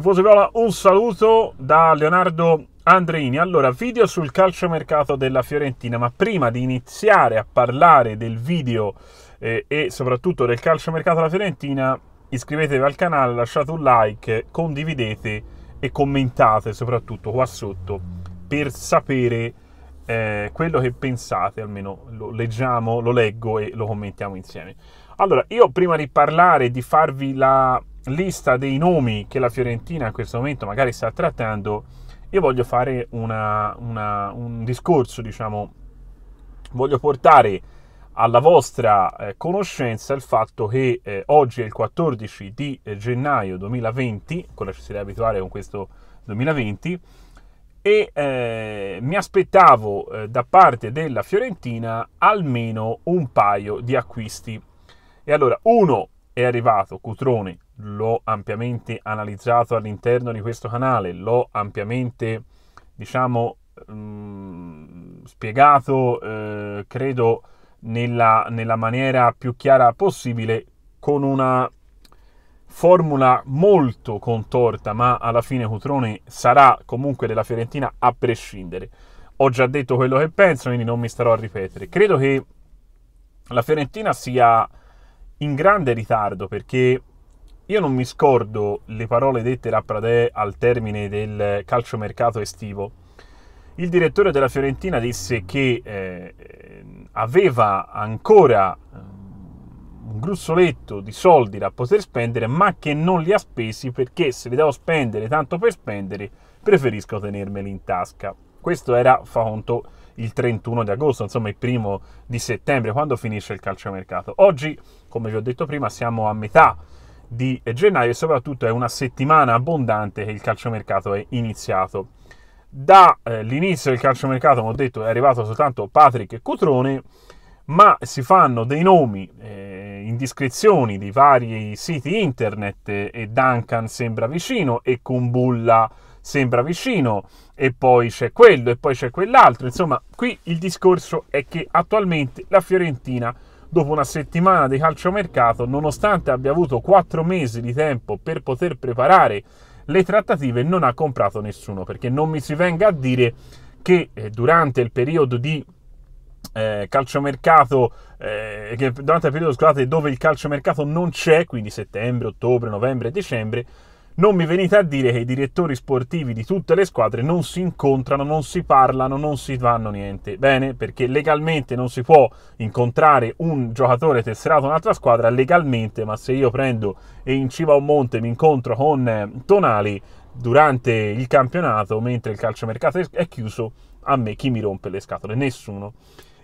Tifoso Viola, un saluto da Leonardo Andreini. Allora, video sul calciomercato della Fiorentina, ma prima di iniziare a parlare del video eh, e soprattutto del calciomercato della Fiorentina, iscrivetevi al canale, lasciate un like, condividete e commentate soprattutto qua sotto per sapere eh, quello che pensate, almeno lo leggiamo, lo leggo e lo commentiamo insieme. Allora, io prima di parlare, di farvi la lista dei nomi che la Fiorentina in questo momento magari sta trattando, io voglio fare una, una, un discorso, diciamo, voglio portare alla vostra eh, conoscenza il fatto che eh, oggi è il 14 di eh, gennaio 2020, ancora ci si deve abituare con questo 2020, e eh, mi aspettavo eh, da parte della Fiorentina almeno un paio di acquisti. E allora uno è arrivato, Cutrone, l'ho ampiamente analizzato all'interno di questo canale, l'ho ampiamente, diciamo, mh, mm, spiegato, eh, credo, nella, nella maniera più chiara possibile, con una formula molto contorta, ma alla fine Cutrone sarà comunque della Fiorentina a prescindere. Ho già detto quello che penso, quindi non mi starò a ripetere. Credo che la Fiorentina sia in grande ritardo perché io non mi scordo le parole dette da Pradè al termine del calciomercato estivo. Il direttore della Fiorentina disse che eh, aveva ancora eh, un gruzzoletto di soldi da poter spendere, ma che non li ha spesi perché se li devo spendere tanto per spendere, preferisco tenermeli in tasca. Questo era, fa conto, il 31 di agosto, insomma il primo di settembre, quando finisce il calciomercato. Oggi, come vi ho detto prima, siamo a metà di gennaio e soprattutto è una settimana abbondante che il calciomercato è iniziato. Dall'inizio eh, del calciomercato, come ho detto, è arrivato soltanto Patrick Cutrone, ma si fanno dei nomi, eh, descrizioni di vari siti internet eh, e Duncan sembra vicino e Kumbulla sembra vicino e poi c'è quello e poi c'è quell'altro. Insomma, qui il discorso è che attualmente la Fiorentina dopo una settimana di calciomercato, nonostante abbia avuto quattro mesi di tempo per poter preparare le trattative, non ha comprato nessuno, perché non mi si venga a dire che eh, durante il periodo di eh, calciomercato eh, che durante il periodo scusate, dove il calciomercato non c'è, quindi settembre, ottobre, novembre, dicembre, non mi venite a dire che i direttori sportivi di tutte le squadre non si incontrano, non si parlano, non si fanno niente. Bene, perché legalmente non si può incontrare un giocatore tesserato un'altra squadra legalmente, ma se io prendo e in cima a un monte mi incontro con eh, Tonali durante il campionato, mentre il calciomercato è chiuso, a me chi mi rompe le scatole? Nessuno.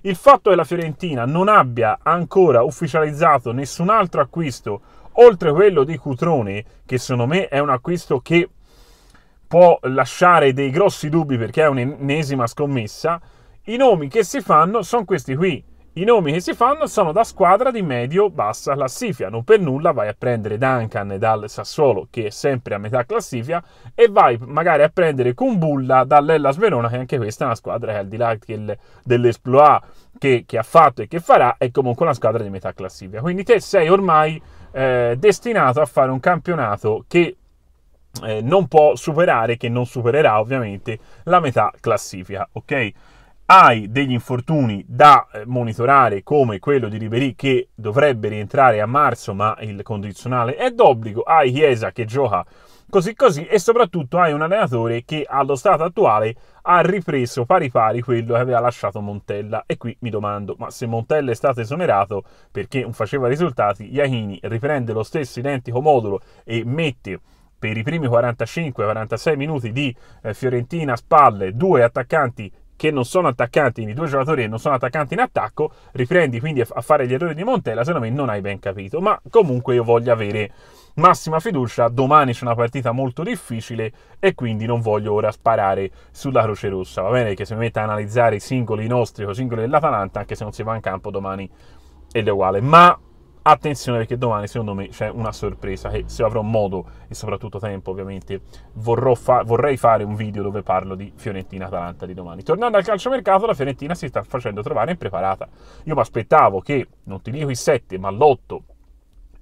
Il fatto che la Fiorentina non abbia ancora ufficializzato nessun altro acquisto oltre quello di Cutrone, che secondo me è un acquisto che può lasciare dei grossi dubbi perché è un'ennesima scommessa, i nomi che si fanno sono questi qui. I nomi che si fanno sono da squadra di medio-bassa classifica. Non per nulla vai a prendere Duncan dal Sassuolo, che è sempre a metà classifica, e vai magari a prendere Kumbulla dall'Ellas Verona, che anche questa è una squadra che al di là dell'Esploa che, che ha fatto e che farà, è comunque una squadra di metà classifica. Quindi te sei ormai eh, destinato a fare un campionato che eh, non può superare, che non supererà ovviamente la metà classifica, ok? Hai degli infortuni da eh, monitorare come quello di Ribery che dovrebbe rientrare a marzo ma il condizionale è d'obbligo, hai Chiesa che gioca così così e soprattutto hai un allenatore che allo stato attuale ha ripreso pari pari quello che aveva lasciato Montella e qui mi domando ma se Montella è stato esonerato perché non faceva risultati Iachini riprende lo stesso identico modulo e mette per i primi 45-46 minuti di eh, Fiorentina a spalle due attaccanti che non sono attaccanti, quindi due giocatori che non sono attaccanti in attacco, riprendi quindi a fare gli errori di Montella, secondo me non hai ben capito, ma comunque io voglio avere massima fiducia, domani c'è una partita molto difficile e quindi non voglio ora sparare sulla Croce Rossa, va bene che se mi metta a analizzare i singoli nostri o i singoli dell'Atalanta, anche se non si va in campo domani è uguale, ma attenzione perché domani secondo me c'è una sorpresa che se avrò modo e soprattutto tempo ovviamente fa- vorrei fare un video dove parlo di Fiorentina-Atalanta di domani. Tornando al calciomercato la Fiorentina si sta facendo trovare impreparata. Io mi aspettavo che, non ti dico il 7 ma l'8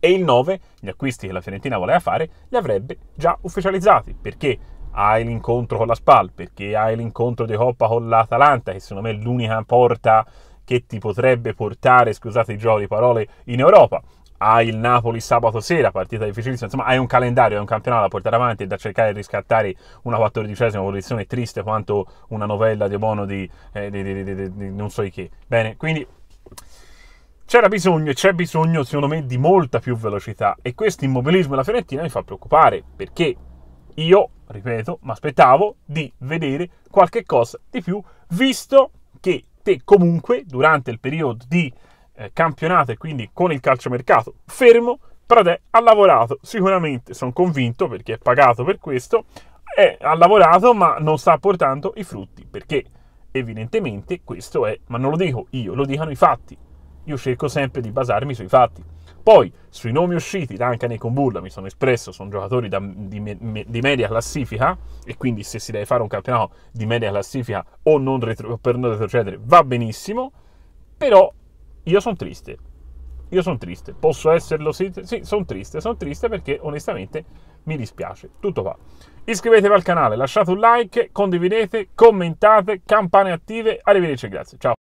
e il 9, gli acquisti che la Fiorentina voleva fare, li avrebbe già ufficializzati perché hai l'incontro con la SPAL, perché hai l'incontro di Coppa con l'Atalanta che secondo me è l'unica porta che ti potrebbe portare, scusate il gioco di parole, in Europa hai il Napoli sabato sera, partita difficilissima, insomma hai un calendario, hai un campionato da portare avanti e da cercare di riscattare una quattordicesima posizione triste quanto una novella di Bono di, eh, di, di, di non so che. Bene, quindi c'era bisogno e c'è bisogno secondo me di molta più velocità e questo immobilismo della Fiorentina mi fa preoccupare perché io, ripeto, mi aspettavo di vedere qualche cosa di più visto che che comunque durante il periodo di eh, campionato e quindi con il calciomercato fermo, Pradè ha lavorato, sicuramente sono convinto perché è pagato per questo, è, ha lavorato ma non sta portando i frutti perché evidentemente questo è, ma non lo dico io, lo dicono i fatti. Io cerco sempre di basarmi sui fatti. Poi sui nomi usciti, Duncan e Kumbulla mi sono espresso, sono giocatori da, di, me, di, media classifica e quindi se si deve fare un campionato di media classifica o non retro, per non retrocedere va benissimo, però io sono triste. Io sono triste, posso esserlo? Sì, sì sono triste, sono triste perché onestamente mi dispiace. Tutto qua. Iscrivetevi al canale, lasciate un like, condividete, commentate, campane attive. Arrivederci e grazie. Ciao.